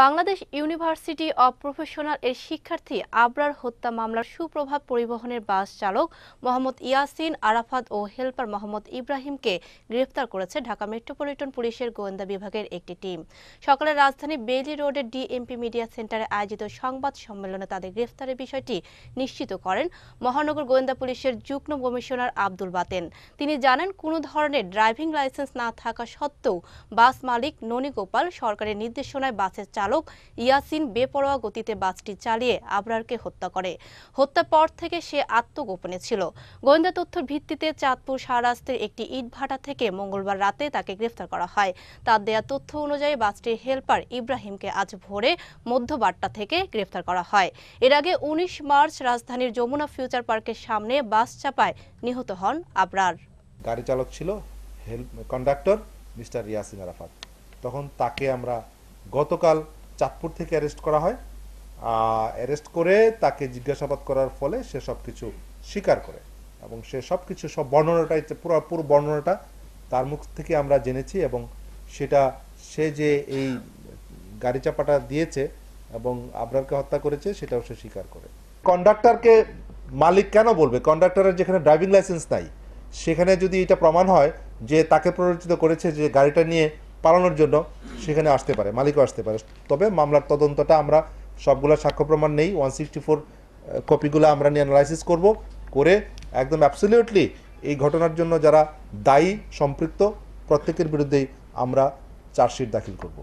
Bangladesh university of professional এর শিক্ষার্থী আবরার হত্যা মামলার সুপ্রভাব পরিবহনের বাস চালক মোহাম্মদ ইয়াসিন আরাফাত ও হেলপার মোহাম্মদ ইব্রাহিমকে গ্রেফতার করেছে ঢাকা মেট্রোপলিটন পুলিশের গোয়েন্দা বিভাগের একটি টিম সকালে রাজধানী বেইলি রোডের ডিএমপি মিডিয়া সেন্টারে আয়োজিত সংবাদ সম্মেলনে তাদের গ্রেফতারের বিষয়টি নিশ্চিত করেন মহানগর গোয়েন্দা পুলিশের যুগ্ম কমিশনার আব্দুল বাতেন তিনি জানেন কোনো ধরনের ড্রাইভিং লাইসেন্স না থাকা সত্ত্বেও বাস মালিক ননী গোপাল সরকারের নির্দেশনায় বাসের চালক ইয়াসিন বেপরোয়া গতিতে বাসটি চালিয়ে আবরারকে হত্যা করে হত্যার পর থেকে সে আত্মগোপনে ছিল গোয়েন্দা তথ্যের ভিত্তিতে চাঁদপুর সারাস্তের একটি ইটভাটা থেকে মঙ্গলবার রাতে তাকে গ্রেফতার করা হয় তার দেয়া তথ্য অনুযায়ী বাসটির হেলপার ইব্রাহিমকে আজ ভোরে মধ্যবার্তা থেকে গ্রেফতার করা হয় এর আগে উনিশ মার্চ রাজধানীর যমুনা ফিউচার পার্কের সামনে বাস চাপায় নিহত হন আবরার গাড়ি চালক ছিল help conductor mister Yasin Arafat তখন তাকে আমরা গতকাল চাঁদপুর থেকে অ্যারেস্ট করা হয় অ্যারেস্ট করে তাকে জিজ্ঞাসাবাদ করার ফলে সে সব কিছু স্বীকার করে এবং সে সব কিছু সব বর্ণনাটাই পুরো পুরো বর্ণনাটা তার মুখ থেকে আমরা জেনেছি এবং সেটা সে যে এই গাড়ি চাপাটা দিয়েছে এবং আবরারকে হত্যা করেছে সেটাও সে স্বীকার করে কন্ডাক্টরকে মালিক কেন বলবে কন্ডাক্টরের যেখানে ড্রাইভিং লাইসেন্স নাই সেখানে যদি এটা প্রমাণ হয় যে তাকে প্ররোচিত করেছে যে গাড়িটা নিয়ে পালানোর জন্য সেখানে আসতে পারে মালিকও আসতে পারে তবে মামলার তদন্তটা আমরা সবগুলো সাক্ষ্য প্রমাণ নেই ওয়ান সিক্সটি ফোর কপিগুলো আমরা নিয়ে অ্যানালাইসিস করব করে একদম অ্যাবসলিউটলি এই ঘটনার জন্য যারা দায়ী সম্পৃক্ত প্রত্যেকের বিরুদ্ধেই আমরা চার্জশিট দাখিল করব